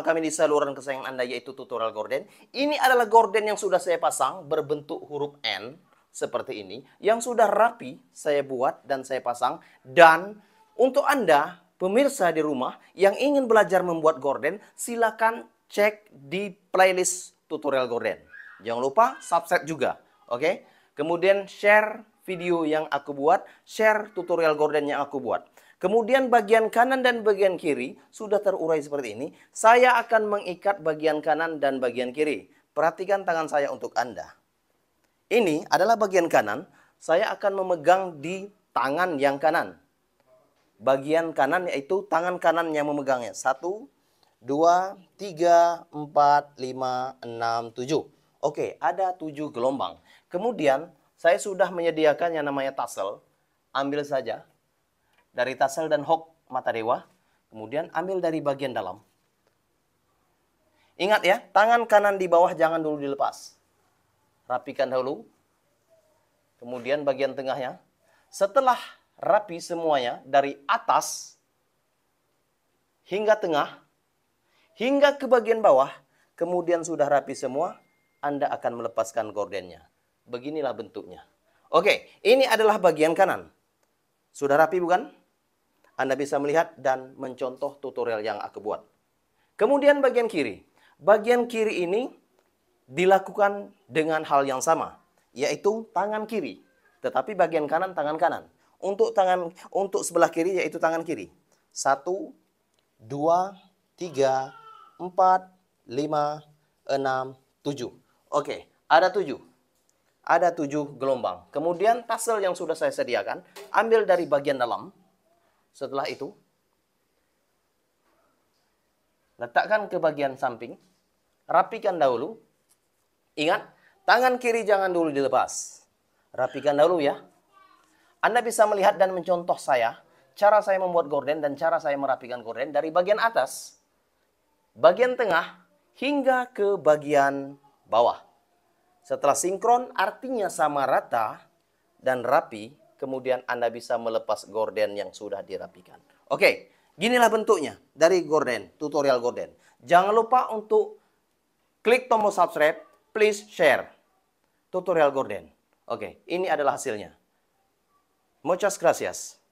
kami di saluran kesayangan Anda yaitu tutorial gorden. Ini adalah gorden yang sudah saya pasang berbentuk huruf N seperti ini. Yang sudah rapi saya buat dan saya pasang. Dan untuk Anda pemirsa di rumah yang ingin belajar membuat gorden silakan cek di playlist tutorial gorden. Jangan lupa subscribe juga. Oke. Okay? Kemudian share video yang aku buat, share tutorial gorden yang aku buat. Kemudian bagian kanan dan bagian kiri sudah terurai seperti ini. Saya akan mengikat bagian kanan dan bagian kiri. Perhatikan tangan saya untuk Anda. Ini adalah bagian kanan. Saya akan memegang di tangan yang kanan. Bagian kanan yaitu tangan kanan yang memegangnya. Satu, dua, tiga, empat, lima, enam, tujuh. Oke, ada tujuh gelombang. Kemudian saya sudah menyediakan yang namanya tassel. Ambil saja dari tasel dan hook mata dewa. Kemudian ambil dari bagian dalam. Ingat ya, tangan kanan di bawah jangan dulu dilepas. Rapikan dahulu. Kemudian bagian tengahnya. Setelah rapi semuanya dari atas hingga tengah hingga ke bagian bawah, kemudian sudah rapi semua, Anda akan melepaskan gordennya. Beginilah bentuknya. Oke, ini adalah bagian kanan. Sudah rapi bukan? Anda bisa melihat dan mencontoh tutorial yang aku buat. Kemudian bagian kiri. Bagian kiri ini dilakukan dengan hal yang sama, yaitu tangan kiri. Tetapi bagian kanan tangan kanan. Untuk tangan untuk sebelah kiri yaitu tangan kiri. Satu, dua, tiga, empat, lima, enam, tujuh. Oke, ada tujuh. Ada tujuh gelombang. Kemudian tasel yang sudah saya sediakan, ambil dari bagian dalam, setelah itu, letakkan ke bagian samping, rapikan dahulu. Ingat, tangan kiri jangan dulu dilepas. Rapikan dahulu ya. Anda bisa melihat dan mencontoh saya, cara saya membuat gorden dan cara saya merapikan gorden dari bagian atas, bagian tengah, hingga ke bagian bawah. Setelah sinkron artinya sama rata dan rapi, kemudian Anda bisa melepas gorden yang sudah dirapikan. Oke, ginilah bentuknya dari gorden, tutorial gorden. Jangan lupa untuk klik tombol subscribe, please share tutorial gorden. Oke, ini adalah hasilnya. Muchas gracias.